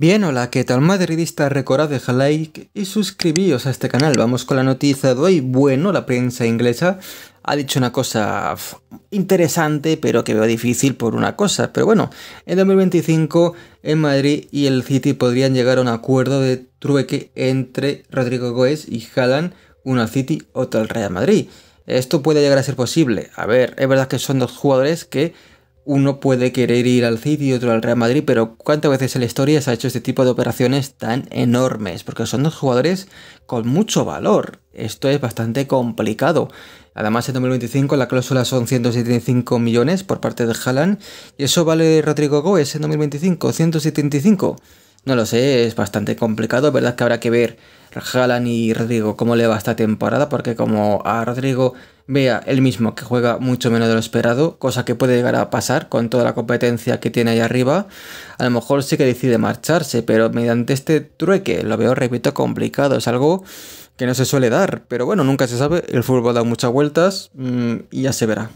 Bien, hola, ¿qué tal madridista? Recordad deja like y suscribíos a este canal. Vamos con la noticia de hoy. Bueno, la prensa inglesa ha dicho una cosa interesante, pero que veo difícil por una cosa. Pero bueno, en 2025 en Madrid y el City podrían llegar a un acuerdo de trueque entre Rodrigo Goes y Haaland, uno al City, otro al Real Madrid. Esto puede llegar a ser posible. A ver, es verdad que son dos jugadores que uno puede querer ir al City y otro al Real Madrid, pero ¿cuántas veces en la historia se ha hecho este tipo de operaciones tan enormes? Porque son dos jugadores con mucho valor. Esto es bastante complicado. Además, en 2025 la cláusula son 175 millones por parte de Haaland. ¿Y eso vale Rodrigo Gómez en 2025? ¿175? No lo sé, es bastante complicado. ¿Verdad que habrá que ver Jalan y Rodrigo cómo le va esta temporada, porque como a Rodrigo vea él mismo que juega mucho menos de lo esperado, cosa que puede llegar a pasar con toda la competencia que tiene ahí arriba, a lo mejor sí que decide marcharse, pero mediante este trueque lo veo, repito, complicado, es algo que no se suele dar, pero bueno, nunca se sabe, el fútbol da muchas vueltas mm, y ya se verá.